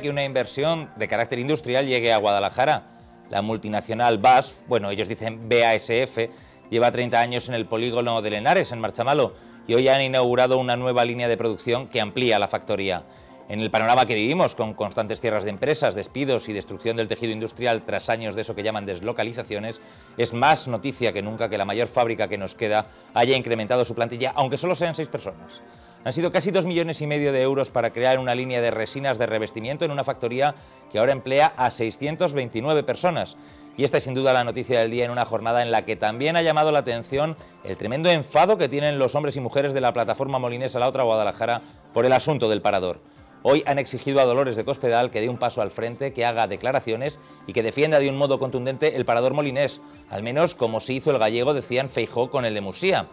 que una inversión de carácter industrial llegue a Guadalajara. La multinacional BASF, bueno, ellos dicen BASF, lleva 30 años en el polígono de Henares, en Marchamalo, y hoy han inaugurado una nueva línea de producción que amplía la factoría. En el panorama que vivimos, con constantes cierras de empresas, despidos y destrucción del tejido industrial tras años de eso que llaman deslocalizaciones, es más noticia que nunca que la mayor fábrica que nos queda haya incrementado su plantilla, aunque solo sean seis personas. Han sido casi dos millones y medio de euros para crear una línea de resinas de revestimiento en una factoría que ahora emplea a 629 personas. Y esta es sin duda la noticia del día en una jornada en la que también ha llamado la atención el tremendo enfado que tienen los hombres y mujeres de la plataforma a La Otra Guadalajara por el asunto del parador. Hoy han exigido a Dolores de Cospedal que dé un paso al frente, que haga declaraciones y que defienda de un modo contundente el parador molinés, al menos como se hizo el gallego, decían Feijó, con el de Musía.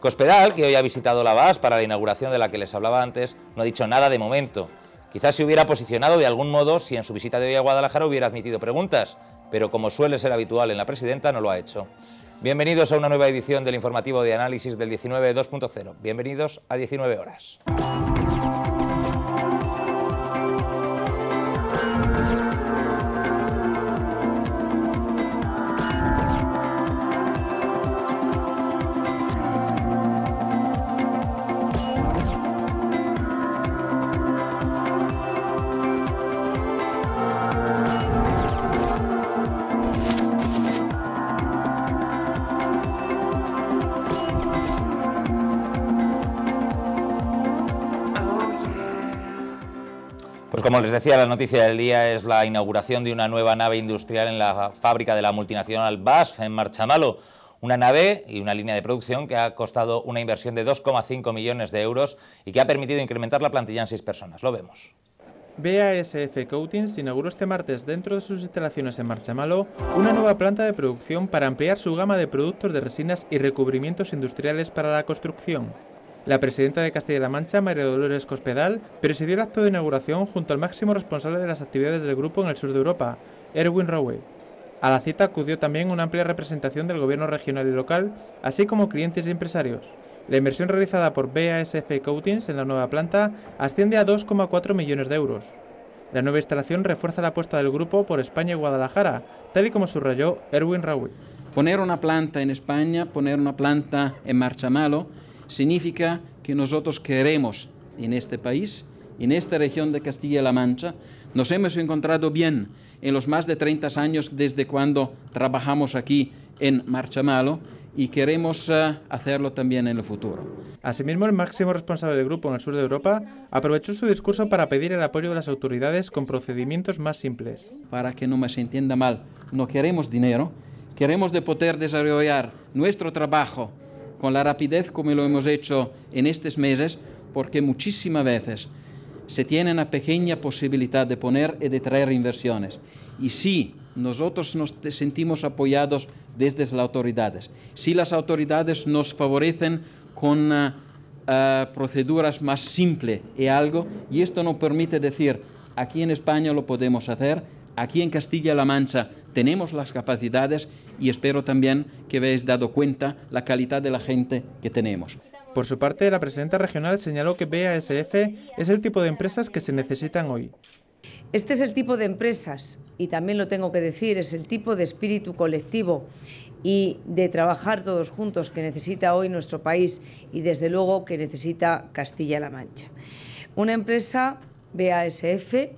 Cospedal, que hoy ha visitado la BAS para la inauguración de la que les hablaba antes, no ha dicho nada de momento. Quizás se hubiera posicionado de algún modo si en su visita de hoy a Guadalajara hubiera admitido preguntas, pero como suele ser habitual en la presidenta, no lo ha hecho. Bienvenidos a una nueva edición del informativo de análisis del 19.2.0. Bienvenidos a 19 horas. Como les decía, la noticia del día es la inauguración de una nueva nave industrial en la fábrica de la multinacional BASF en Marchamalo. Una nave y una línea de producción que ha costado una inversión de 2,5 millones de euros y que ha permitido incrementar la plantilla en seis personas. Lo vemos. BASF Coatings inauguró este martes dentro de sus instalaciones en Marchamalo una nueva planta de producción para ampliar su gama de productos de resinas y recubrimientos industriales para la construcción. La presidenta de Castilla-La Mancha, María Dolores Cospedal, presidió el acto de inauguración junto al máximo responsable de las actividades del grupo en el sur de Europa, Erwin Rowe. A la cita acudió también una amplia representación del gobierno regional y local, así como clientes y empresarios. La inversión realizada por BASF Coatings en la nueva planta asciende a 2,4 millones de euros. La nueva instalación refuerza la apuesta del grupo por España y Guadalajara, tal y como subrayó Erwin Rowe. Poner una planta en España, poner una planta en marcha malo, significa que nosotros queremos en este país, en esta región de Castilla-La Mancha, nos hemos encontrado bien en los más de 30 años desde cuando trabajamos aquí en Marchamalo y queremos eh, hacerlo también en el futuro. Asimismo, el máximo responsable del grupo en el sur de Europa aprovechó su discurso para pedir el apoyo de las autoridades con procedimientos más simples. Para que no me se entienda mal, no queremos dinero, queremos de poder desarrollar nuestro trabajo con la rapidez como lo hemos hecho en estos meses, porque muchísimas veces se tiene una pequeña posibilidad de poner y e de traer inversiones. Y sí, nosotros nos sentimos apoyados desde las autoridades, si las autoridades nos favorecen con ah, ah, proceduras más simples y e algo, y esto nos permite decir, aquí en España lo podemos hacer, aquí en Castilla-La Mancha tenemos las capacidades y espero también que habéis dado cuenta la calidad de la gente que tenemos. Por su parte, la presidenta regional señaló que BASF es el tipo de empresas que se necesitan hoy. Este es el tipo de empresas, y también lo tengo que decir, es el tipo de espíritu colectivo y de trabajar todos juntos que necesita hoy nuestro país y desde luego que necesita Castilla-La Mancha. Una empresa BASF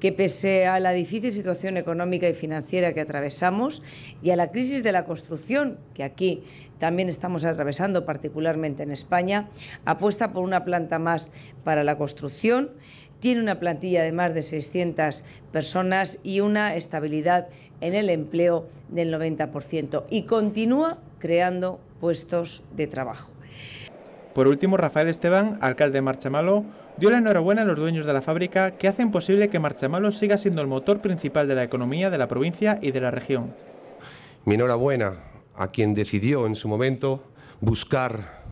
que pese a la difícil situación económica y financiera que atravesamos y a la crisis de la construcción, que aquí también estamos atravesando, particularmente en España, apuesta por una planta más para la construcción, tiene una plantilla de más de 600 personas y una estabilidad en el empleo del 90% y continúa creando puestos de trabajo. Por último, Rafael Esteban, alcalde de Marchamalo, dio la enhorabuena a los dueños de la fábrica que hacen posible que Marchamalo siga siendo el motor principal de la economía de la provincia y de la región. Mi enhorabuena a quien decidió en su momento buscar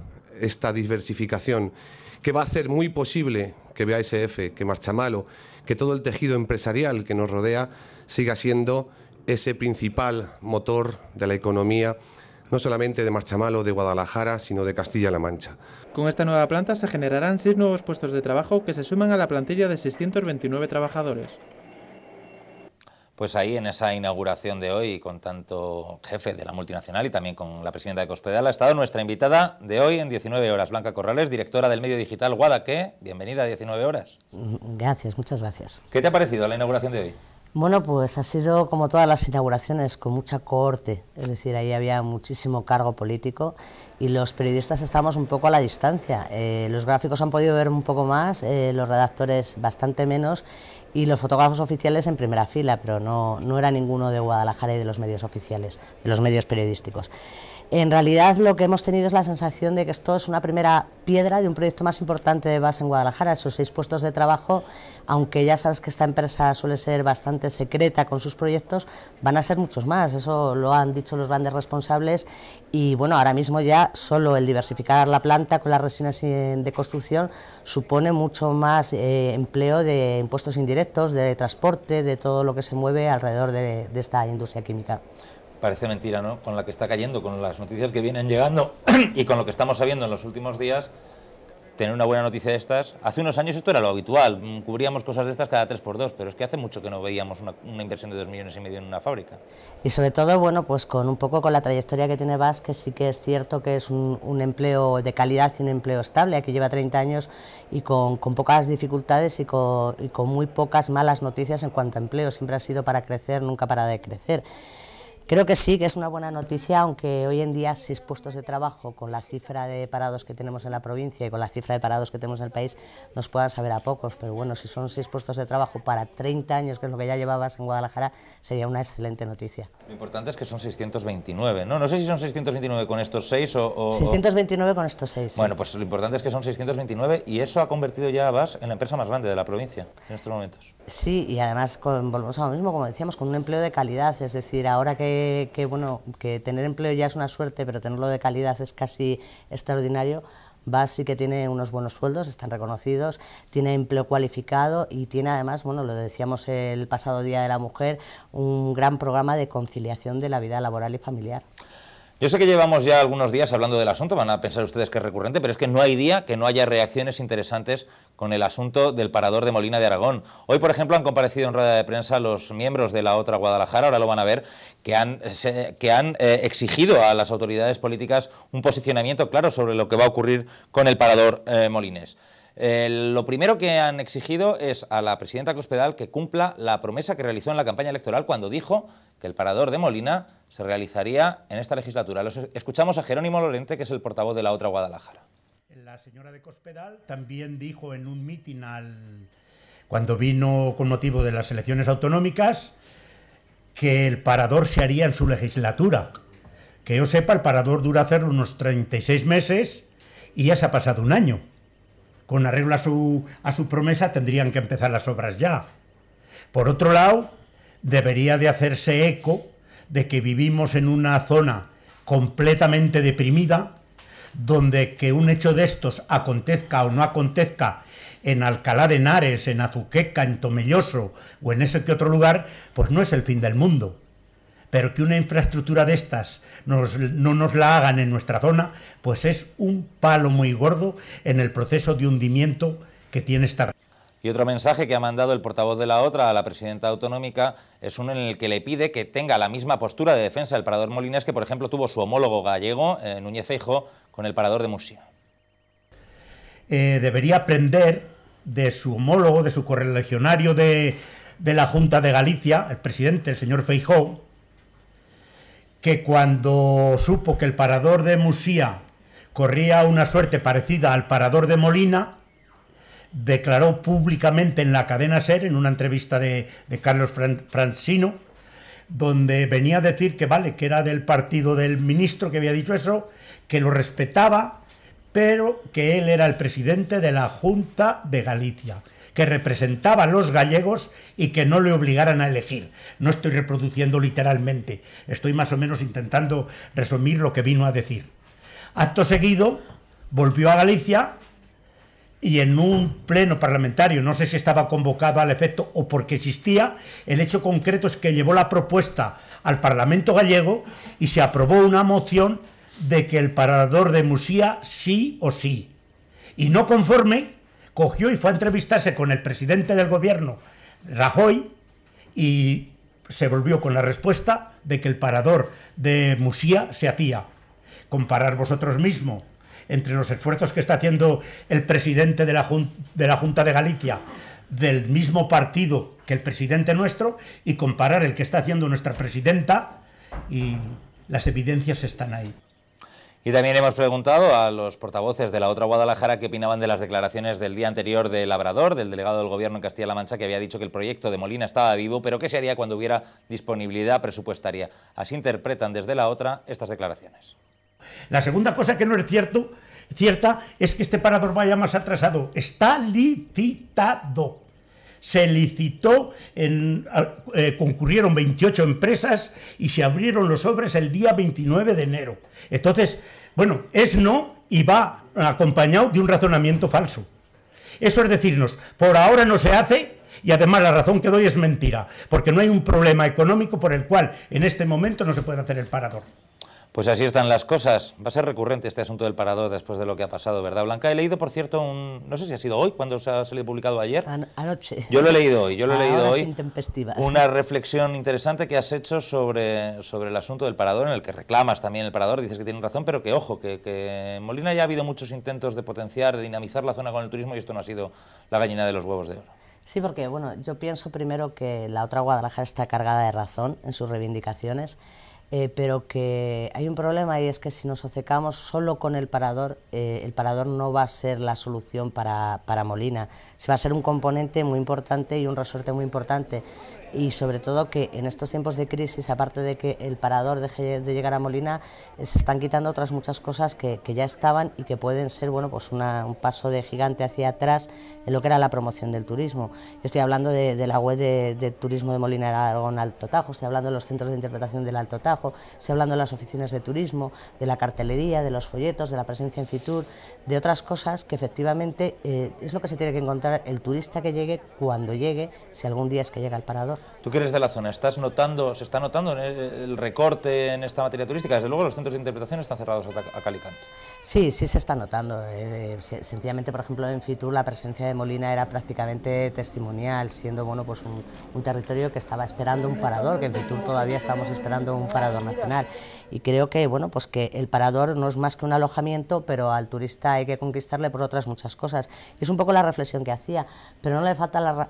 esta diversificación que va a hacer muy posible que BASF, que Marchamalo, que todo el tejido empresarial que nos rodea siga siendo ese principal motor de la economía, no solamente de Marchamalo, de Guadalajara, sino de Castilla-La Mancha. Con esta nueva planta se generarán seis nuevos puestos de trabajo que se suman a la plantilla de 629 trabajadores. Pues ahí en esa inauguración de hoy con tanto jefe de la multinacional y también con la presidenta de Cospedal ha estado nuestra invitada de hoy en 19 horas, Blanca Corrales, directora del medio digital Guadaqué. Bienvenida a 19 horas. Gracias, muchas gracias. ¿Qué te ha parecido la inauguración de hoy? Bueno, pues ha sido como todas las inauguraciones, con mucha cohorte, es decir, ahí había muchísimo cargo político y los periodistas estamos un poco a la distancia. Eh, los gráficos han podido ver un poco más, eh, los redactores bastante menos y los fotógrafos oficiales en primera fila, pero no, no era ninguno de Guadalajara y de los medios oficiales, de los medios periodísticos en realidad lo que hemos tenido es la sensación de que esto es una primera piedra de un proyecto más importante de base en Guadalajara, esos seis puestos de trabajo, aunque ya sabes que esta empresa suele ser bastante secreta con sus proyectos, van a ser muchos más, eso lo han dicho los grandes responsables y bueno, ahora mismo ya solo el diversificar la planta con las resinas eh, de construcción supone mucho más eh, empleo de impuestos indirectos, de transporte, de todo lo que se mueve alrededor de esta industria química parece mentira, ¿no? Con la que está cayendo, con las noticias que vienen llegando y con lo que estamos sabiendo en los últimos días, tener una buena noticia de estas. Hace unos años esto era lo habitual, mm, cubríamos cosas de estas cada 3x2, pero es que hace mucho que no veíamos una, inversión de 2 millones y medio en una fábrica. Y sobre todo, bueno, pues con un poco con la trayectoria que tiene que sí que es cierto que es un, empleo de calidad y un empleo estable, que lleva 30 años y con, pocas dificultades y con, y con muy pocas malas noticias en cuanto a empleo, siempre ha sido para crecer, nunca para decrecer. Creo que sí, que es una buena noticia, aunque hoy en día seis puestos de trabajo, con la cifra de parados que tenemos en la provincia y con la cifra de parados que tenemos en el país, nos puedan saber a pocos. Pero bueno, si son seis puestos de trabajo para 30 años, que es lo que ya llevabas en Guadalajara, sería una excelente noticia. Lo importante es que son 629, ¿no? No sé si son 629 con estos seis o... 629 con estos seis. Bueno, pues lo importante es que son 629 y eso ha convertido ya a VAS en la empresa más grande de la provincia en estos momentos. Sí, y además volvemos a lo mismo, como decíamos, con un empleo de calidad, es decir, ahora que, bueno, que tener empleo ya es una suerte, pero tenerlo de calidad es casi extraordinario, va sí que tiene unos buenos sueldos, están reconocidos, tiene empleo cualificado y tiene además, bueno, lo decíamos el pasado Día de la Mujer, un gran programa de conciliación de la vida laboral y familiar. Yo sé que llevamos ya algunos días hablando del asunto, van a pensar ustedes que es recurrente, pero es que no hay día que no haya reacciones interesantes con el asunto del parador de Molina de Aragón. Hoy, por ejemplo, han comparecido en rueda de prensa los miembros de la otra Guadalajara, ahora lo van a ver, que han, que han eh, exigido a las autoridades políticas un posicionamiento claro sobre lo que va a ocurrir con el parador eh, Molines. Eh, lo primero que han exigido es a la presidenta Cospedal que cumpla la promesa que realizó en la campaña electoral cuando dijo que el parador de Molina se realizaría en esta legislatura. escuchamos a Jerónimo Lorente, que es el portavoz de la otra Guadalajara. La señora de Cospedal también dijo en un mitin al... cuando vino con motivo de las elecciones autonómicas que el parador se haría en su legislatura. Que yo sepa, el parador dura hacer unos 36 meses y ya se ha pasado un año con arreglo a su, a su promesa, tendrían que empezar las obras ya. Por otro lado, debería de hacerse eco de que vivimos en una zona completamente deprimida, donde que un hecho de estos acontezca o no acontezca en Alcalá de Henares, en Azuqueca, en Tomelloso o en ese que otro lugar, pues no es el fin del mundo pero que una infraestructura de estas no nos la hagan en nuestra zona, pues es un palo muy gordo en el proceso de hundimiento que tiene esta región. Y otro mensaje que ha mandado el portavoz de la otra a la presidenta autonómica es uno en el que le pide que tenga la misma postura de defensa del parador Molinés que, por ejemplo, tuvo su homólogo gallego, eh, Núñez Feijo, con el parador de Murcia. Eh, debería aprender de su homólogo, de su correligionario de, de la Junta de Galicia, el presidente, el señor Feijó, que cuando supo que el parador de Musía corría una suerte parecida al parador de Molina, declaró públicamente en la cadena SER, en una entrevista de, Carlos Francino, donde venía a decir que vale, que era del partido del ministro que había dicho eso, que lo respetaba, pero que él era el presidente de la Junta de Galicia que representaba a los gallegos y que no le obligaran a elegir. No estoy reproduciendo literalmente, estoy más o menos intentando resumir lo que vino a decir. Acto seguido, volvió a Galicia y en un pleno parlamentario, no sé si estaba convocado al efecto o porque existía, el hecho concreto es que llevó la propuesta al Parlamento gallego y se aprobó una moción de que el parador de Musía sí o sí. Y no conforme, cogió y fue a entrevistarse con el presidente del gobierno, Rajoy, y se volvió con la respuesta de que el parador de Musía se hacía. Comparar vosotros mismos entre los esfuerzos que está haciendo el presidente de la, de la Junta de Galicia del mismo partido que el presidente nuestro y comparar el que está haciendo nuestra presidenta y las evidencias están ahí. Y también hemos preguntado a los portavoces de la otra Guadalajara qué opinaban de las declaraciones del día anterior del Labrador, del delegado del Gobierno en Castilla-La Mancha, que había dicho que el proyecto de Molina estaba vivo, pero qué se haría cuando hubiera disponibilidad presupuestaria. Así interpretan desde la otra estas declaraciones. La segunda cosa que no es cierto, cierta es que este parador vaya más atrasado. Está licitado se licitó, eh, concurrieron 28 empresas y se abrieron los sobres el día 29 de enero. Entonces, bueno, es no y va acompañado de un razonamiento falso. Eso es decirnos, por ahora no se hace y además la razón que doy es mentira, porque no hay un problema económico por el cual en este momento no se puede hacer el parador. Pues así están las cosas. Va a ser recurrente este asunto del parador después de lo que ha pasado, ¿verdad, Blanca? He leído, por cierto, no sé si ha sido hoy, cuando se ha salido publicado ayer. anoche. Yo lo he leído hoy, yo lo he leído hoy. Una reflexión interesante que has hecho sobre, sobre el asunto del parador, en el que reclamas también el parador, dices que tienen razón, pero que ojo, que, en Molina ya ha habido muchos intentos de potenciar, de dinamizar la zona con el turismo y esto no ha sido la gallina de los huevos de oro. Sí, porque bueno, yo pienso primero que la otra Guadalajara está cargada de razón en sus reivindicaciones eh, pero que hay un problema y es que si nos obcecamos solo con el parador, eh, el parador no va a ser la solución para, para Molina, se va a ser un componente muy importante y un resorte muy importante, y sobre todo que en estos tiempos de crisis, aparte de que el parador deje de llegar a Molina, eh, se están quitando otras muchas cosas que, ya estaban y que pueden ser bueno, pues un paso de gigante hacia atrás en lo que era la promoción del turismo. estoy hablando de, la web de, turismo de Molina de Aragón Alto Tajo, estoy hablando de los centros de interpretación del Alto Tajo, estoy hablando de las oficinas de turismo, de la cartelería, de los folletos, de la presencia en Fitur, de otras cosas que efectivamente eh, es lo que se tiene que encontrar el turista que llegue cuando llegue, si algún día es que llega al parador. Tú que eres de la zona, ¿estás notando, ¿se está notando el recorte en esta materia turística? Desde luego los centros de interpretación están cerrados a, Calicanto. Sí, sí se está notando. Eh, eh, sencillamente, por ejemplo, en Fitur la presencia de Molina era prácticamente testimonial, siendo bueno, pues un, territorio que estaba esperando un parador, que en Fitur todavía estamos esperando un parador nacional. Y creo que, bueno, pues que el parador no es más que un alojamiento, pero al turista hay que conquistarle por otras muchas cosas. es un poco la reflexión que hacía, pero no le falta la,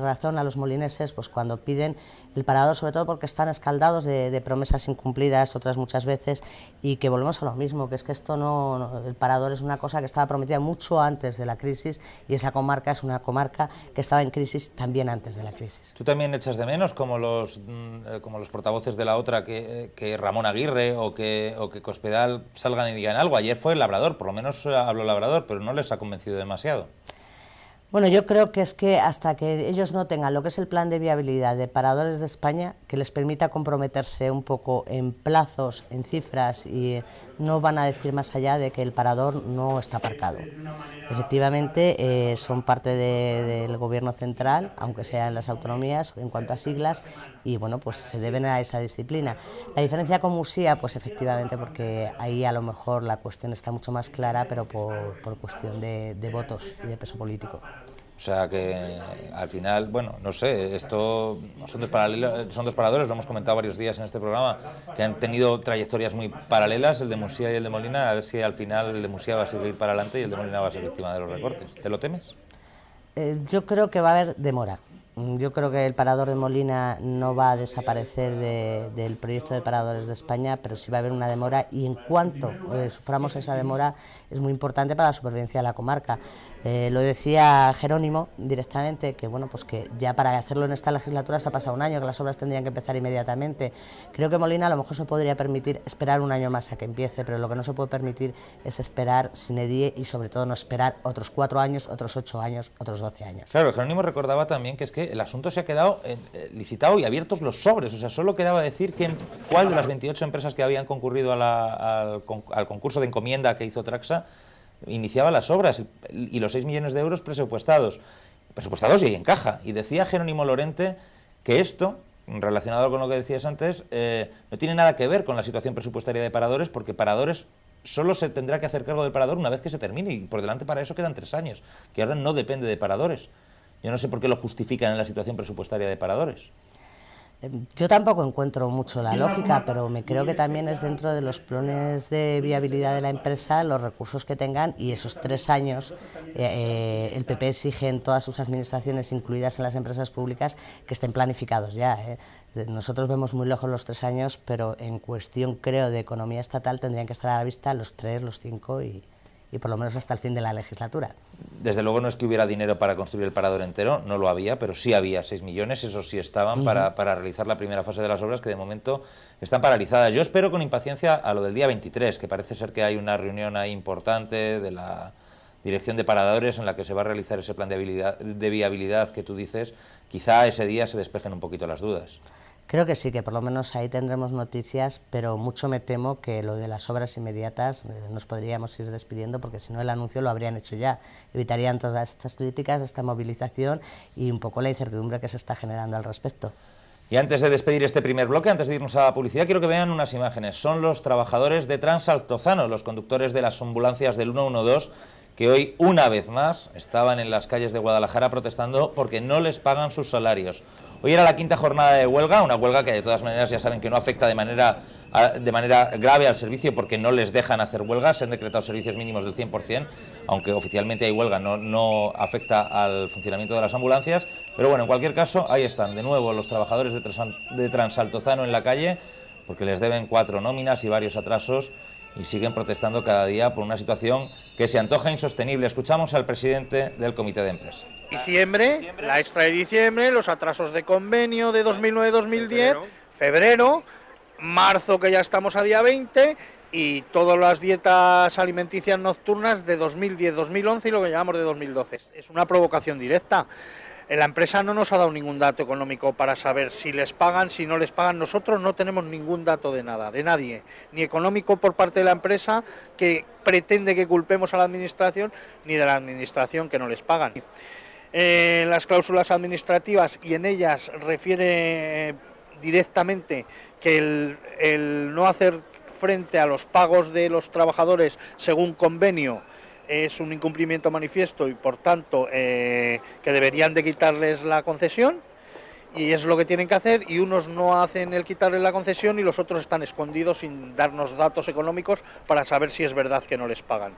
razón a los molineses, pues cuando piden el parador, sobre todo porque están escaldados de, promesas incumplidas otras muchas veces y que volvemos a lo mismo, que es que esto no, el parador es una cosa que estaba prometida mucho antes de la crisis y esa comarca es una comarca que estaba en crisis también antes de la crisis. ¿Tú también echas de menos como los, mm, como los portavoces de la otra que, que Ramón Aguirre o que, o que Cospedal salgan y digan algo? Ayer fue el Labrador, por lo menos eh, habló Labrador, pero no les ha convencido demasiado. Bueno, yo creo que es que hasta que ellos no tengan lo que es el plan de viabilidad de Paradores de España, que les permita comprometerse un poco en plazos, en cifras, y eh, no van a decir más allá de que el parador no está aparcado. Efectivamente, eh, son parte del gobierno central, aunque sean las autonomías, en cuanto a siglas, y bueno, pues se deben a esa disciplina. La diferencia con Musía, pues efectivamente, porque ahí a lo mejor la cuestión está mucho más clara, pero por, cuestión de votos y de peso político. O sea que al final, bueno, no sé, esto son dos, paralelos, son dos paradores, lo hemos comentado varios días en este programa, que han tenido trayectorias muy paralelas, el de Murcia y el de Molina, a ver si al final el de Musía va a seguir para adelante y el de Molina va a ser víctima de los recortes. ¿Te lo temes? Eh, yo creo que va a haber demora. Mm, yo creo que el parador de Molina no va a desaparecer de, del proyecto de paradores de España, pero sí va a haber una demora y en cuanto eh, suframos esa demora es muy importante para la supervivencia de la comarca. Eh, lo decía Jerónimo directamente, que bueno, pues que ya para hacerlo en esta legislatura se ha pasado un año, que las obras tendrían que empezar inmediatamente. Creo que Molina a lo mejor se podría permitir esperar un año más a que empiece, pero lo que no se puede permitir es esperar sin edie y sobre todo no esperar otros cuatro años, otros ocho años, otros doce años. Claro, Jerónimo recordaba también que es que el asunto se ha quedado eh, licitado y abiertos los sobres. O sea, solo quedaba decir que cuál de las 28 empresas que habían concurrido al, concurso de encomienda que hizo Traxa iniciaba las obras y, los 6 millones de euros presupuestados. Presupuestados y ahí en Y decía Jerónimo Lorente que esto, relacionado con lo que decías antes, eh, no tiene nada que ver con la situación presupuestaria de paradores, porque paradores solo se tendrá que hacer cargo del parador una vez que se termine, y por delante para eso quedan tres años, que ahora no depende de paradores. Yo no sé por qué lo justifican en la situación presupuestaria de paradores. Eh, yo tampoco encuentro mucho la lógica, pero me creo que también es dentro de los planes de viabilidad de la empresa, los recursos que tengan y esos tres años eh, eh, el PP exige en todas sus administraciones, incluidas en las empresas públicas, que estén planificados ya. Nosotros vemos muy lejos los tres años, pero en cuestión creo de economía estatal tendrían que estar a la vista los tres, los cinco y, y por lo menos hasta el fin de la legislatura. Desde luego no es que hubiera dinero para construir el parador entero, no lo había, pero sí había 6 millones, esos sí estaban para, realizar la primera fase de las obras que de momento están paralizadas. Yo espero con impaciencia a lo del día 23, que parece ser que hay una reunión ahí importante de la dirección de paradores en la que se va a realizar ese plan de viabilidad que tú dices, quizá ese día se despejen un poquito las dudas. Creo que sí, que por lo menos ahí tendremos noticias, pero mucho me temo que lo de las obras inmediatas eh, nos podríamos ir despidiendo porque si no el anuncio lo habrían hecho ya. Evitarían todas estas críticas, esta movilización y un poco la incertidumbre que se está generando al respecto. Y antes de despedir este primer bloque, antes de irnos a la publicidad, quiero que vean unas imágenes. Son los trabajadores de Transaltozano, los conductores de las ambulancias del 112, que hoy, una vez más, estaban en las calles de Guadalajara protestando porque no les pagan sus salarios. Hoy era la quinta jornada de huelga, una huelga que de todas maneras ya saben que no afecta de manera de manera grave al servicio porque no les dejan hacer huelgas, se han decretado servicios mínimos del 100%, aunque oficialmente hay huelga, no, no afecta al funcionamiento de las ambulancias, pero bueno, en cualquier caso, ahí están, de nuevo los trabajadores de, de Transaltozano en la calle, porque les deben cuatro nóminas y varios atrasos, y siguen protestando cada día por una situación que se antoja insostenible. Escuchamos al presidente del comité de empresa. Diciembre, la extra de diciembre, los atrasos de convenio de 2009-2010, febrero, marzo que ya estamos a día 20 y todas las dietas alimenticias nocturnas de 2010-2011 y lo que llamamos de 2012. Es una provocación directa la empresa no nos ha dado ningún dato económico para saber si les pagan, si no les pagan. Nosotros no tenemos ningún dato de nada, de nadie, ni económico por parte de la empresa que pretende que culpemos a la administración, ni de la administración que no les pagan. Eh, las cláusulas administrativas y en ellas refiere eh, directamente que el no hacer frente a los pagos de los trabajadores según convenio es un incumplimiento manifiesto y por tanto eh, que deberían de quitarles la concesión y es lo que tienen que hacer y unos no hacen el quitarle la concesión y los otros están escondidos sin darnos datos económicos para saber si es verdad que no les pagan.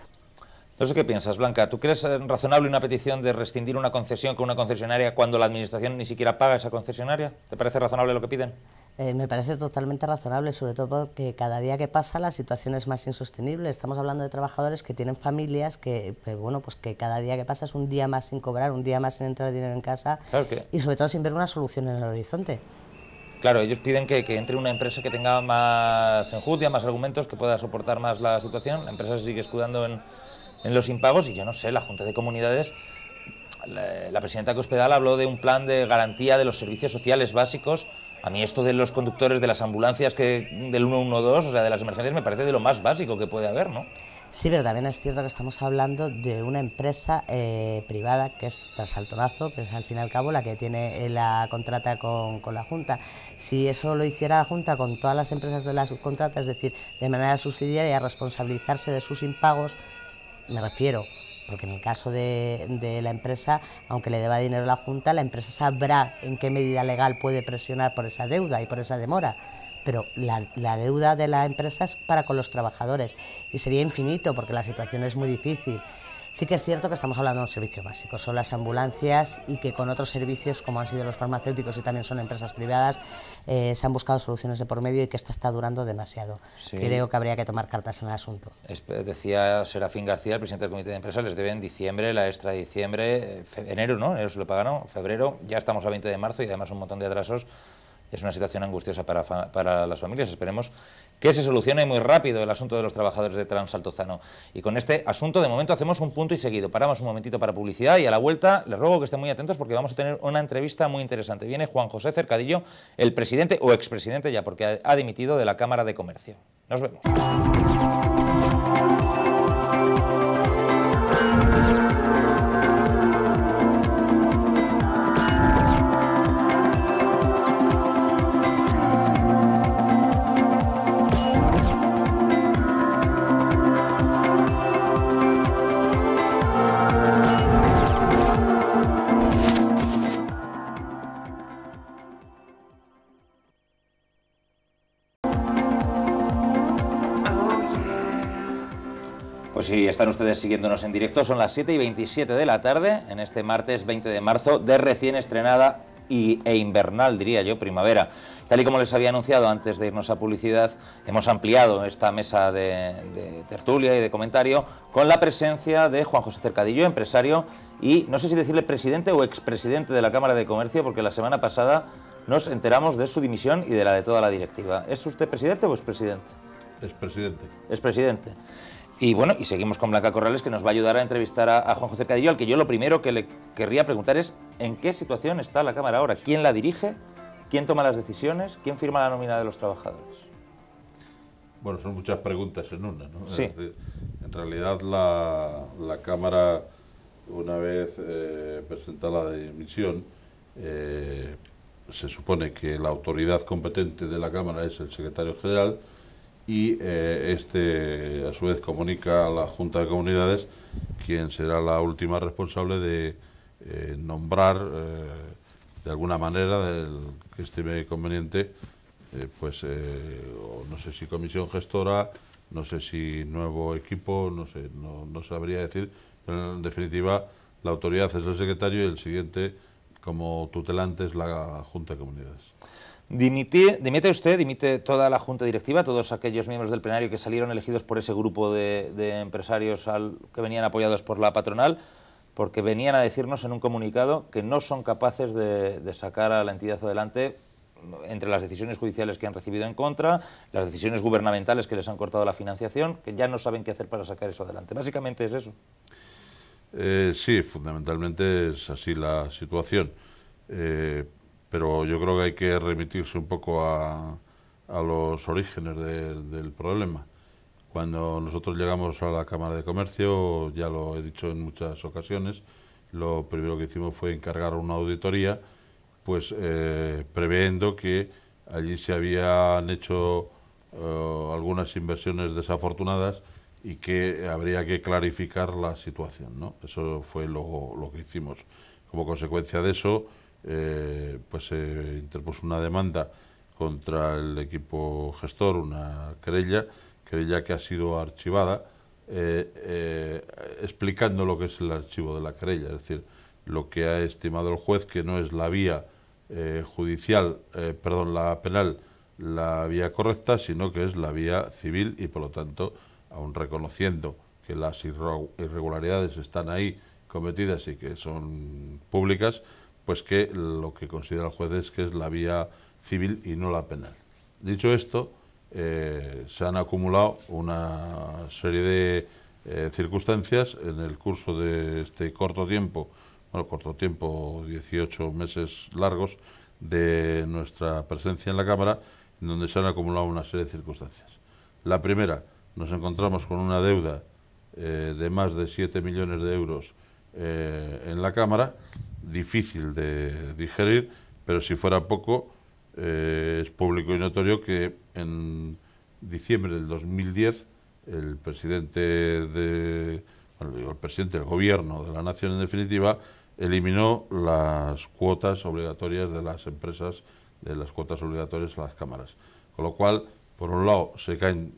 Entonces, qué piensas, Blanca. ¿Tú crees eh, razonable una petición de rescindir una concesión con una concesionaria cuando la Administración ni siquiera paga esa concesionaria? ¿Te parece razonable lo que piden? Eh, me parece totalmente razonable, sobre todo porque cada día que pasa la situación es más insostenible. Estamos hablando de trabajadores que tienen familias que, bueno, pues que cada día que pasa es un día más sin cobrar, un día más sin entrar dinero en casa y sobre todo sin ver una solución en el horizonte. Claro, ellos piden que, entre una empresa que tenga más enjutia, más argumentos, que pueda soportar más la situación. La empresa se sigue escudando en, los impagos y yo no sé, la Junta de Comunidades la, la, presidenta Cospedal habló de un plan de garantía de los servicios sociales básicos a mí esto de los conductores de las ambulancias que del 112, o sea, de las emergencias, me parece de lo más básico que puede haber, ¿no? Sí, pero también es cierto que estamos hablando de una empresa eh, privada que es Trasaltonazo, que es al fin y al cabo la que tiene eh, la contrata con, con, la Junta. Si eso lo hiciera la Junta con todas las empresas de la subcontrata, es decir, de manera subsidiaria, responsabilizarse de sus impagos, me refiero, porque en el caso de, la empresa, aunque le deba dinero a la Junta, la empresa sabrá en qué medida legal puede presionar por esa deuda y por esa demora. Pero la, la deuda de la empresa es para con los trabajadores y sería infinito porque la situación es muy difícil. Sí que es cierto que estamos hablando de un servicio básico, son las ambulancias y que con otros servicios, como han sido los farmacéuticos y también son empresas privadas, eh, se han buscado soluciones de por medio y que esta está durando demasiado. Creo que habría que tomar cartas en el asunto. Eh, decía Serafín García, el presidente del Comité de Empresas, les deben diciembre, la extra de diciembre, eh, enero, ¿no? Enero se lo pagaron, febrero, ya estamos a 20 de marzo y además un montón de atrasos es una situación angustiosa para, para, las familias. Esperemos que se solucione muy rápido el asunto de los trabajadores de Transaltozano. Y con este asunto de momento hacemos un punto y seguido. Paramos un momentito para publicidad y a la vuelta les ruego que estén muy atentos porque vamos a tener una entrevista muy interesante. Viene Juan José Cercadillo, el presidente o expresidente ya porque ha dimitido de la Cámara de Comercio. Nos vemos. están ustedes siguiéndonos en directo. Son las 7 y 27 de la tarde, en este martes 20 de marzo, de recién estrenada y, e invernal, diría yo, primavera. Tal y como les había anunciado antes de irnos a publicidad, hemos ampliado esta mesa de, tertulia y de comentario con la presencia de Juan José Cercadillo, empresario y no sé si decirle presidente o expresidente de la Cámara de Comercio, porque la semana pasada nos enteramos de su dimisión y de la de toda la directiva. ¿Es usted presidente o expresidente? Es presidente. Es presidente. Y bueno, y seguimos con Blanca Corrales, que nos va a ayudar a entrevistar a, Juan José Cadillo, al que yo lo primero que le querría preguntar es en qué situación está la Cámara ahora, quién la dirige, quién toma las decisiones, quién firma la nómina de los trabajadores. Bueno, son muchas preguntas en una, ¿no? Sí. en realidad la, Cámara, una vez eh, presentada la dimisión, eh, se supone que la autoridad competente de la Cámara es el secretario general, y eh, este a su vez comunica a la Junta de Comunidades, quien será la última responsable de eh, nombrar eh, de alguna manera del, que estime conveniente, pues no sé si comisión gestora, no sé si nuevo equipo, no sé, no, no sabría decir, pero en definitiva la autoridad es el secretario y el siguiente como tutelante es la Junta de Comunidades. Dimite, dimite usted, dimite toda la junta directiva, todos aquellos miembros del plenario que salieron elegidos por ese grupo de, empresarios que venían apoyados por la patronal, porque venían a decirnos en un comunicado que no son capaces de, sacar a la entidad adelante entre las decisiones judiciales que han recibido en contra, las decisiones gubernamentales que les han cortado la financiación, que ya no saben qué hacer para sacar eso adelante. Básicamente es eso. Eh, sí, fundamentalmente es así la situación. Eh, pero yo creo que hay que remitirse un poco a, los orígenes del problema. Cuando nosotros llegamos a la Cámara de Comercio, ya lo he dicho en muchas ocasiones, lo primero que hicimos fue encargar una auditoría, pues eh, que allí se habían hecho eh, algunas inversiones desafortunadas y que habría que clarificar la situación. Eso fue lo que hicimos. Como consecuencia de eso, eh, pues se interpuso una demanda contra el equipo gestor, una querella, querella que ha sido archivada, eh, eh, explicando lo que es el archivo de la querella, es decir, lo que ha estimado el juez que no es la vía judicial, perdón, la penal, la vía correcta, sino que es la vía civil y por lo tanto, aún reconociendo que las irregularidades están ahí cometidas y que son públicas, pues que lo que considera el juez es que es la vía civil y no la penal. Dicho esto, eh, se han acumulado una serie de eh, circunstancias en el curso de este corto tiempo, bueno, corto tiempo, 18 meses largos, de nuestra presencia en la Cámara, en donde se han acumulado una serie de circunstancias. La primera, nos encontramos con una deuda eh, de más de 7 millones de euros en la Cámara, difícil de digerir, pero si fuera poco, eh, es público y notorio que en diciembre del 2010 el presidente de el presidente del gobierno de la nación en definitiva eliminó las cuotas obligatorias de las empresas de las cuotas obligatorias a las cámaras con lo cual por un lado se caen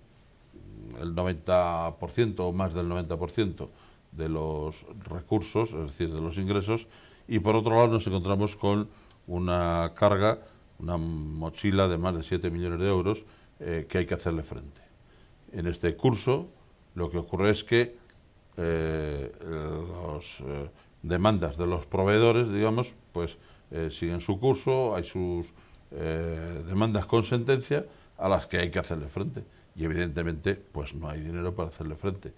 el 90% o más del 90% de los recursos, es decir, de los ingresos, y por otro lado nos encontramos con una carga, una mochila de más de 7 millones de euros eh, que hay que hacerle frente. En este curso lo que ocurre es que eh, las eh, demandas de los proveedores, digamos, pues siguen su curso, hay sus demandas con sentencia a las que hay que hacerle frente. Y evidentemente, pues no hay dinero para hacerle frente.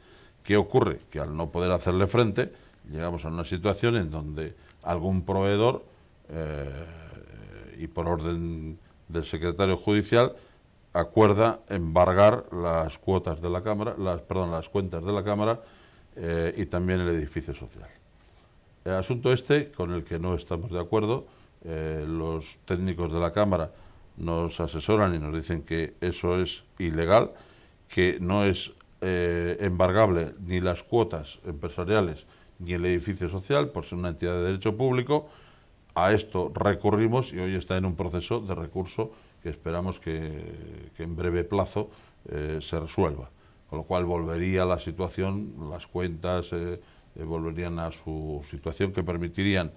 ¿Qué ocurre? Que al no poder hacerle frente, llegamos a una situación en donde algún proveedor eh, y por orden del secretario judicial acuerda embargar las cuotas de la cámara, las perdón, las cuentas de la cámara eh, y también el edificio social. El asunto este con el que no estamos de acuerdo, eh, los técnicos de la cámara nos asesoran y nos dicen que eso es ilegal, que no es embargable ni las cuotas empresariales ni el edificio social por ser una entidad de derecho público. A esto recurrimos y hoy está en un proceso de recurso que esperamos que, en breve plazo eh, se resuelva. Con lo cual volvería la situación, las cuentas eh, eh, volverían a su situación que permitirían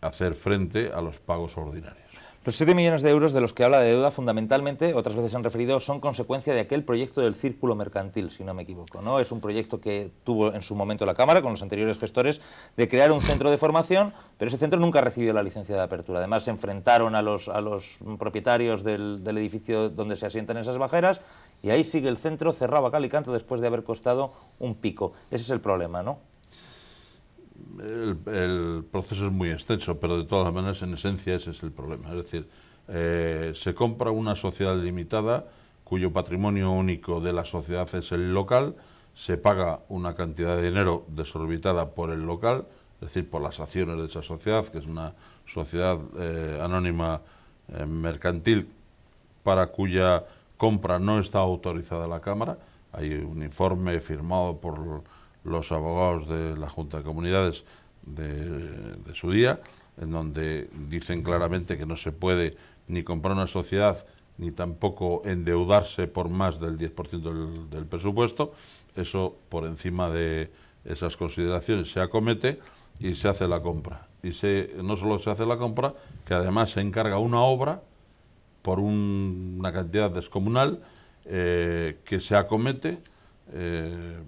hacer frente a los pagos ordinarios. Los 7 millones de euros de los que habla de deuda, fundamentalmente, otras veces han referido, son consecuencia de aquel proyecto del círculo mercantil, si no me equivoco. ¿no? Es un proyecto que tuvo en su momento la Cámara, con los anteriores gestores, de crear un centro de formación, pero ese centro nunca recibió la licencia de apertura. Además, se enfrentaron a los, a los propietarios del, del edificio donde se asientan esas bajeras, y ahí sigue el centro cerrado a cal y canto después de haber costado un pico. Ese es el problema, ¿no? el, proceso es muy extenso, pero de todas maneras, en esencia, ese es el problema. Es decir, eh, se compra una sociedad limitada cuyo patrimonio único de la sociedad es el local, se paga una cantidad de dinero desorbitada por el local, es decir, por las acciones de esa sociedad, que es una sociedad eh, anónima eh, mercantil para cuya compra no está autorizada la Cámara. Hay un informe firmado por los abogados de la Junta de Comunidades de, su día, en donde dicen claramente que no se puede ni comprar una sociedad ni tampoco endeudarse por más del 10% del, presupuesto. Eso, por encima de esas consideraciones, se acomete y se hace la compra. Y se, no solo se hace la compra, que además se encarga una obra por una cantidad descomunal eh, que se acomete. Eh,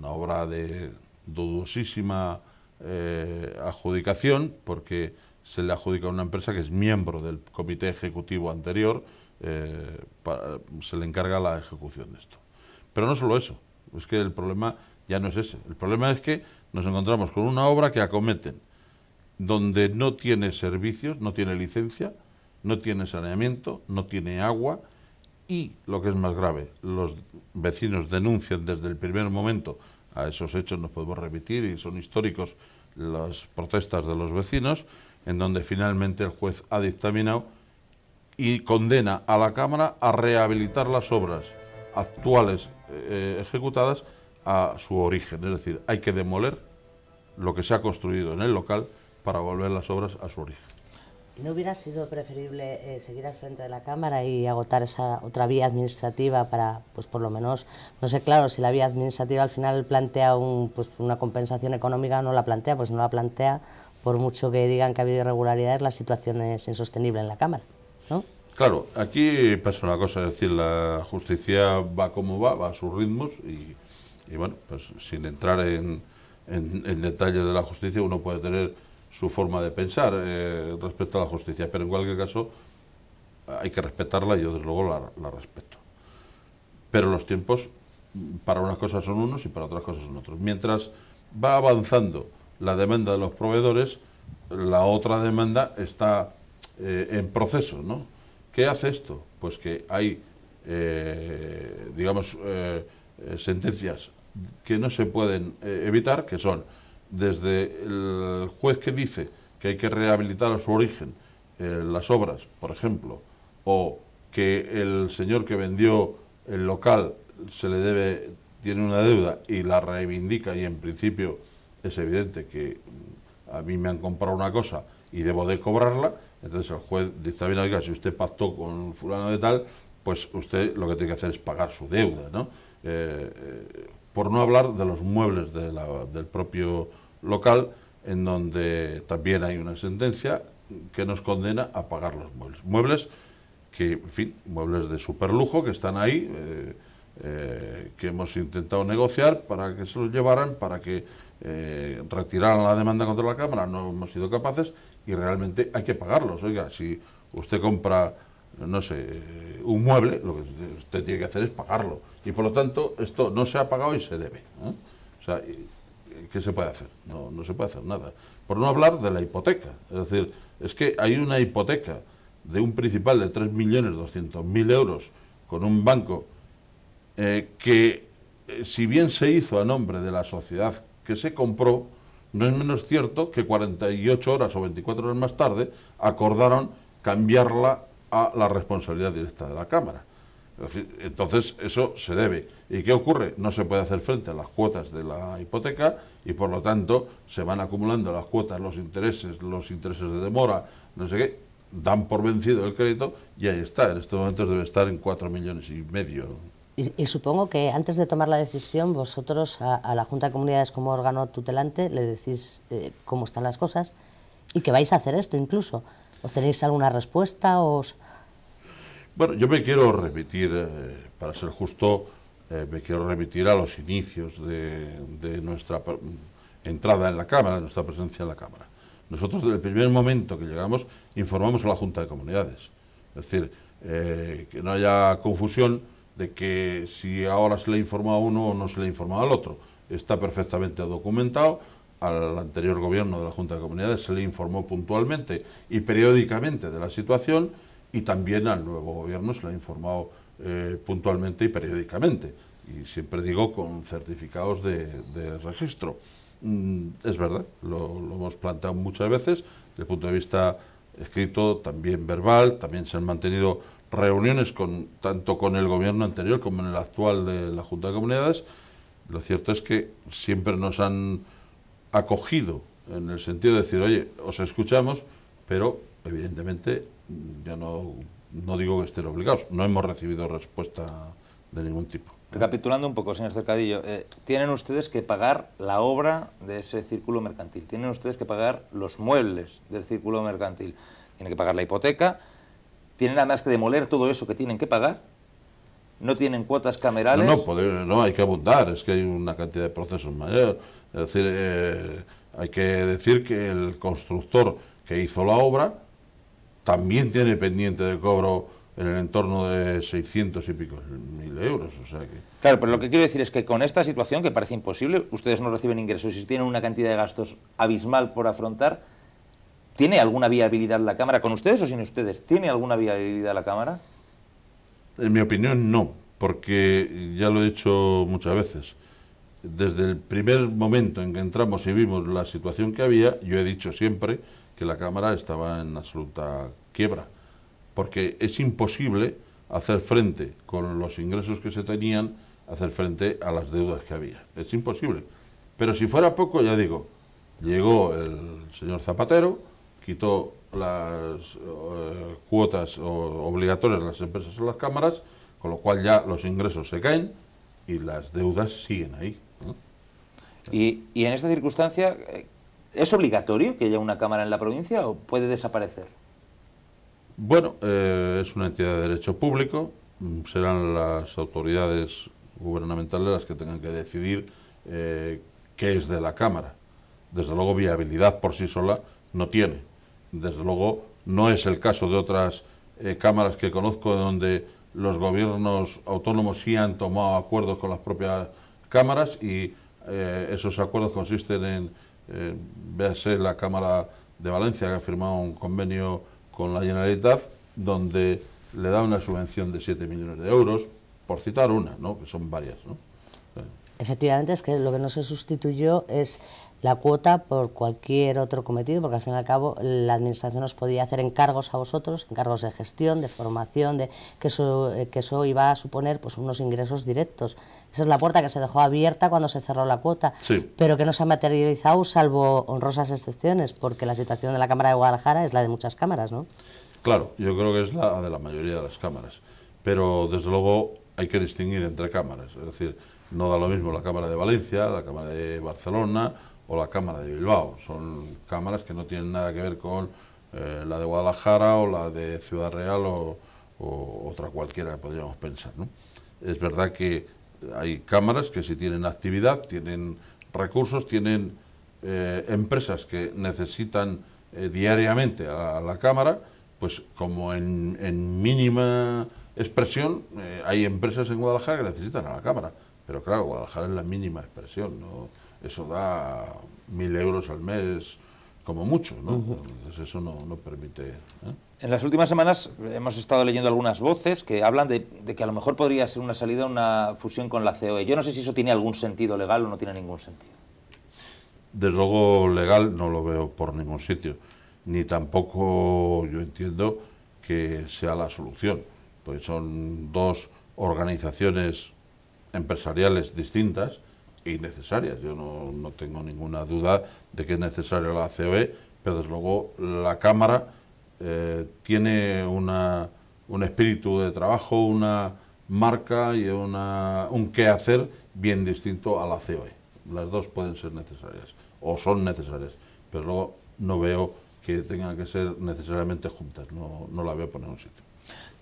una obra de dudosísima eh, adjudicación, porque se le adjudica a una empresa que es miembro del comité ejecutivo anterior, eh, se le encarga la ejecución de esto. Pero no solo eso, es que el problema ya no es ese. El problema es que nos encontramos con una obra que acometen, donde no tiene servicios, no tiene licencia, no tiene saneamiento, no tiene agua, y, lo que es más grave, los vecinos denuncian desde el primer momento, a esos hechos nos podemos remitir y son históricos las protestas de los vecinos, en donde finalmente el juez ha dictaminado y condena a la Cámara a rehabilitar las obras actuales eh, ejecutadas a su origen, es decir, hay que demoler lo que se ha construido en el local para volver las obras a su origen. ¿No hubiera sido preferible eh, seguir al frente de la Cámara y agotar esa otra vía administrativa para, pues por lo menos, no sé, claro, si la vía administrativa al final plantea un, pues, una compensación económica, no la plantea, pues no la plantea, por mucho que digan que ha habido irregularidades, la situación es insostenible en la Cámara, ¿no? Claro, aquí pasa una cosa, es decir, la justicia va como va, va a sus ritmos y, y bueno, pues sin entrar en, en detalles de la justicia uno puede tener su forma de pensar eh, respecto a la justicia, pero en cualquier caso hay que respetarla y yo desde luego la, respeto. Pero los tiempos para unas cosas son unos y para otras cosas son otros. Mientras va avanzando la demanda de los proveedores, la otra demanda está eh, en proceso. ¿no? ¿Qué hace esto? Pues que hay, eh, digamos, sentencias que no se pueden evitar, que son desde el juez que dice que hay que rehabilitar a su origen eh, las obras, por ejemplo, o que el señor que vendió el local se le debe tiene una deuda y la reivindica y en principio es evidente que mm, a mí me han comprado una cosa y debo de cobrarla, entonces el juez dice bien, oiga, si usted pactó con fulano de tal, pues usted lo que tiene que hacer es pagar su deuda, ¿no? Eh, eh, por no hablar de los muebles de del propio local, en donde también hay una sentencia que nos condena a pagar los muebles. Muebles que, en fin, muebles de superlujo que están ahí, eh, eh, que hemos intentado negociar para que se los llevaran, para que eh, retiraran la demanda contra la Cámara, no hemos sido capaces y realmente hay que pagarlos. Oiga, si usted compra, no sé, un mueble, lo que usted tiene que hacer es pagarlo y por lo tanto esto no se ha pagado y se debe. ¿eh? O sea, eh, ¿qué se puede hacer? No, no se puede hacer nada. Por no hablar de la hipoteca, es decir, es que hay una hipoteca de un principal de 3.200.000 euros con un banco eh, que, si bien se hizo a nombre de la sociedad que se compró, no es menos cierto que 48 horas o 24 horas más tarde acordaron cambiarla a la responsabilidad directa de la Cámara. Entonces, eso se debe. ¿Y qué ocurre? No se puede hacer frente a las cuotas de la hipoteca y, por lo tanto, se van acumulando las cuotas, los intereses, los intereses de demora, no sé qué, dan por vencido el crédito y ahí está. En estos momentos debe estar en 4 millones y medio. Y, supongo que antes de tomar la decisión, vosotros a, la Junta de Comunidades como órgano tutelante le decís eh, cómo están las cosas y que vais a hacer esto incluso. ¿O tenéis alguna respuesta? o...? Os... Bueno, yo me quiero remitir, eh, para ser justo, eh, me quiero remitir a los inicios de, nuestra entrada en la Cámara, nuestra presencia en la Cámara. Nosotros desde el primer momento que llegamos informamos a la Junta de Comunidades. Es decir, eh, que no haya confusión de que si ahora se le informa a uno o no se le informa al otro. Está perfectamente documentado. Al anterior gobierno de la Junta de Comunidades se le informó puntualmente y periódicamente de la situación y también al nuevo gobierno se lo ha informado eh, puntualmente y periódicamente. Y siempre digo con certificados de, registro. Mm, es verdad, lo, lo, hemos planteado muchas veces, desde el punto de vista escrito, también verbal, también se han mantenido reuniones con, tanto con el gobierno anterior como en el actual de la Junta de Comunidades. Lo cierto es que siempre nos han acogido en el sentido de decir, oye, os escuchamos, pero evidentemente ya no, no digo que estén obligados, no hemos recibido respuesta de ningún tipo. Recapitulando un poco, señor Cercadillo, eh, tienen ustedes que pagar la obra de ese círculo mercantil, tienen ustedes que pagar los muebles del círculo mercantil, tienen que pagar la hipoteca, tienen más que demoler todo eso que tienen que pagar, no tienen cuotas camerales. No, no, hay que abundar, es que hay una cantidad de procesos mayor. Es decir, eh, hay que decir que el constructor que hizo la obra también tiene pendiente de cobro en el entorno de 600 y pico mil euros. sea que... Claro, pero lo que quiero decir es que con esta situación, que parece imposible, ustedes no reciben ingresos y tienen una cantidad de gastos abismal por afrontar, ¿tiene alguna viabilidad la Cámara? ¿Con ustedes o sin ustedes? ¿Tiene alguna viabilidad la Cámara? En mi opinión, no, porque ya lo he dicho muchas veces. Desde el primer momento en que entramos y vimos la situación que había, yo he dicho siempre que la Cámara estaba en absoluta quiebra, porque es imposible hacer frente con los ingresos que se tenían, hacer frente a las deudas que había. Es imposible. Pero si fuera poco, ya digo, llegó el señor Zapatero, quitó las eh, cuotas obligatorias de las empresas en las cámaras, con lo cual ya los ingresos se caen y las deudas siguen ahí. Y, y en esta circunstancia, eh, ¿es obligatorio que haya una cámara en la provincia o puede desaparecer? Bueno, eh, es una entidad de derecho público, mm, serán las autoridades gubernamentales las que tengan que decidir eh, qué es de la Cámara. Desde luego, viabilidad por sí sola no tiene. Desde luego, no es el caso de otras eh, cámaras que conozco donde los gobiernos autónomos sí han tomado acuerdos con las propias cámaras y esos acuerdos consisten en, véase la Cámara de Valencia que ha firmado un convenio con la Generalitat, donde le da una subvención de 7 millones de euros, por citar una, ¿no? que son varias. ¿no? Efectivamente, es que lo que no se sustituyó es la cuota por cualquier otro cometido, porque al fin y al cabo la Administración os podía hacer encargos a vosotros, encargos de gestión, de formación, de que eso, eh, que eso iba a suponer pues unos ingresos directos. Esa es la puerta que se dejó abierta cuando se cerró la cuota, pero que no se ha materializado salvo honrosas excepciones, porque la situación de la Cámara de Guadalajara es la de muchas cámaras, ¿no? Claro, yo creo que es la de la mayoría de las cámaras, pero desde luego hay que distinguir entre cámaras, es decir, no da lo mismo la Cámara de Valencia, la Cámara de Barcelona o la Cámara de Bilbao. Son cámaras que no tienen nada que ver con eh, la de Guadalajara o la de Ciudad Real o, otra cualquiera que podríamos pensar. ¿no? Es verdad que hay cámaras que si tienen actividad, tienen recursos, tienen eh, empresas que necesitan eh, diariamente a, la, Cámara, pues como en, en mínima expresión hay empresas en Guadalajara que necesitan a la Cámara. Pero claro, Guadalajara es la mínima expresión, ¿no? eso da mil euros al mes, como mucho, ¿no? Entonces eso no, permite... ¿eh? En las últimas semanas hemos estado leyendo algunas voces que hablan de, de, que a lo mejor podría ser una salida, una fusión con la COE. Yo no sé si eso tiene algún sentido legal o no tiene ningún sentido. Desde luego legal no lo veo por ningún sitio, ni tampoco yo entiendo que sea la solución, porque son dos organizaciones empresariales distintas y necesarias. Yo no, tengo ninguna duda de que es necesaria la COE, pero desde luego la Cámara eh, tiene una, un espíritu de trabajo, una marca y una, un hacer bien distinto a la COE. Las dos pueden ser necesarias, o son necesarias, pero luego no veo que tengan que ser necesariamente juntas, no, no la veo en un sitio.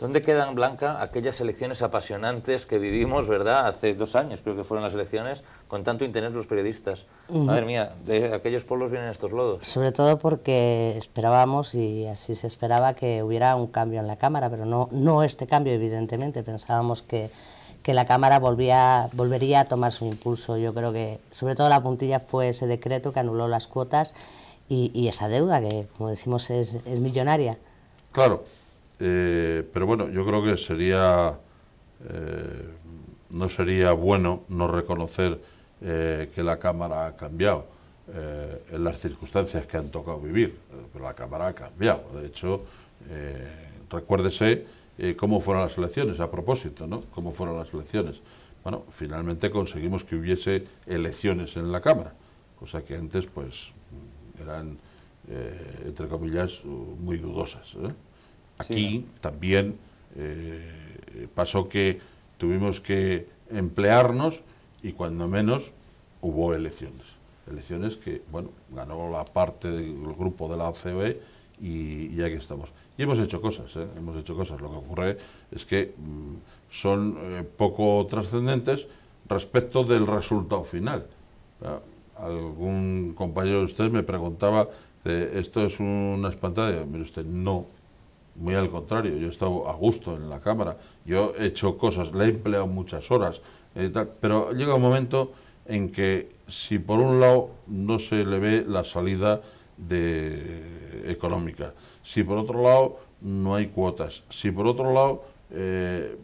¿Dónde quedan, Blanca, aquellas elecciones apasionantes que vivimos, verdad? Hace dos años creo que fueron las elecciones, con tanto interés los periodistas. A ver, Madre mía, de aquellos pueblos vienen estos lodos. Sobre todo porque esperábamos, y así se esperaba, que hubiera un cambio en la Cámara, pero no, no este cambio, evidentemente. Pensábamos que, que la Cámara volvía, volvería a tomar su impulso. Yo creo que, sobre todo, la puntilla fue ese decreto que anuló las cuotas y, esa deuda que, como decimos, es, es millonaria. Claro. Eh, pero bueno, yo creo que sería eh, no sería bueno no reconocer eh, que la Cámara ha cambiado en las circunstancias que han tocado vivir, pero la Cámara ha cambiado. De hecho, recuérdese cómo fueron las elecciones, a propósito, ¿no? Cómo fueron las elecciones. Bueno, finalmente conseguimos que hubiese elecciones en la Cámara, cosa que antes, pues, eran, entre comillas, muy dudosas. Aquí también eh, pasó que tuvimos que emplearnos y cuando menos hubo elecciones. Elecciones que, bueno, ganó la parte del grupo de la ACB y, ya que estamos. Y hemos hecho cosas, ¿eh? hemos hecho cosas. Lo que ocurre es que mm, son eh, poco trascendentes respecto del resultado final. Ah, algún compañero de ustedes me preguntaba, ¿esto es una espantada? Mire usted, no, muy al contrario, yo he estado a gusto en la cámara, yo he hecho cosas, le he empleado muchas horas, eh, pero llega un momento en que si por un lado no se le ve la salida eh, económica, si por otro lado no hay cuotas, si por otro lado eh,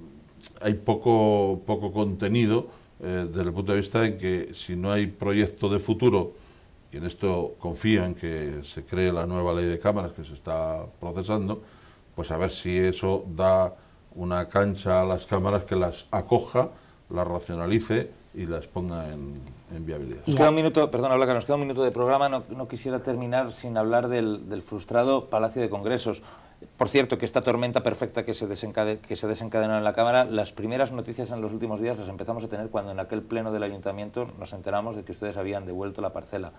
hay poco, poco contenido desde el punto de vista en que si no hay proyecto de futuro, y en esto confía en que se cree la nueva ley de cámaras que se está procesando, pues a ver si eso da una cancha a las cámaras que las acoja, las racionalice y las ponga en, viabilidad. Nos queda un minuto, perdón, habla que nos queda un minuto de programa, no, quisiera terminar sin hablar del, frustrado Palacio de Congresos. Por cierto, que esta tormenta perfecta que se, desencade, que se desencadenó en la Cámara, las primeras noticias en los últimos días las empezamos a tener cuando en aquel pleno del Ayuntamiento nos enteramos de que ustedes habían devuelto la parcela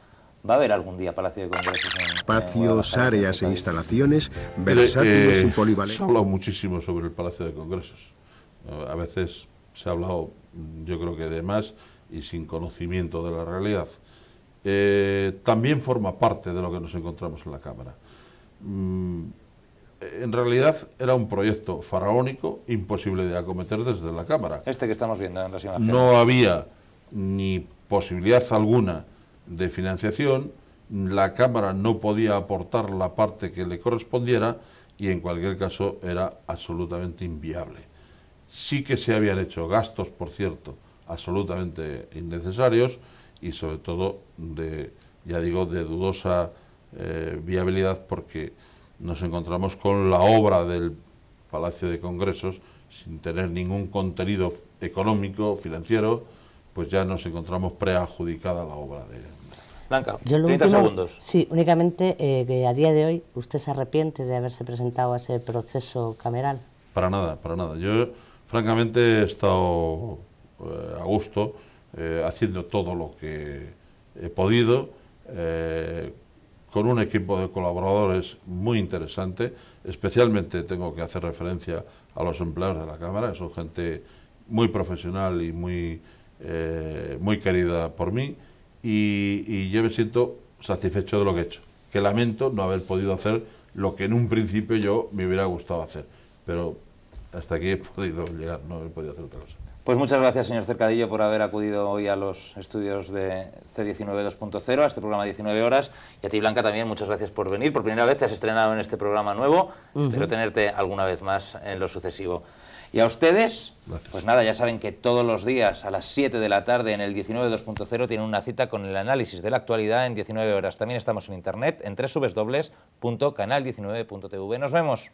¿Va a haber algún día Palacio de Congresos? Espacios, áreas e instalaciones eh, versátiles y eh, polivalentes. Se ha hablado muchísimo sobre el Palacio de Congresos. Eh, a veces se ha hablado, mm, yo creo que de más y sin conocimiento de la realidad. también forma parte de lo que nos encontramos en la Cámara. Mm, en realidad era un proyecto faraónico imposible de acometer desde la Cámara. Este que estamos viendo en las imágenes. No había ni posibilidad alguna de financiación, la Cámara no podía aportar la parte que le correspondiera y en cualquier caso era absolutamente inviable. Sí que se habían hecho gastos, por cierto, absolutamente innecesarios y sobre todo de, ya digo, de dudosa eh, viabilidad porque nos encontramos con la obra del Palacio de Congresos sin tener ningún contenido económico, financiero, pues ya nos encontramos preadjudicada la obra de, Blanca, 30 segundos. Sí, únicamente eh, que a día de hoy usted se arrepiente de haberse presentado a ese proceso cameral. Para nada, para nada. Yo, francamente, he estado eh, a gusto eh, haciendo todo lo que he podido, con un equipo de colaboradores muy interesante. Especialmente tengo que hacer referencia a los empleados de la Cámara, son gente muy profesional y muy, muy querida por mí y, yo me siento satisfecho de lo que he hecho. Que lamento no haber podido hacer lo que en un principio yo me hubiera gustado hacer. Pero hasta aquí he podido llegar, no he podido hacer otra cosa. Pues muchas gracias, señor Cercadillo, por haber acudido hoy a los estudios de C19 2.0, a este programa 19 horas. Y a ti, Blanca, también muchas gracias por venir. Por primera vez te has estrenado en este programa nuevo. quiero Espero tenerte alguna vez más en lo sucesivo. Y a ustedes, pues nada, ya saben que todos los días a las 7 de la tarde en el 19 2.0 tienen una cita con el análisis de la actualidad en 19 horas. También estamos en internet en www.canal19.tv. Nos vemos.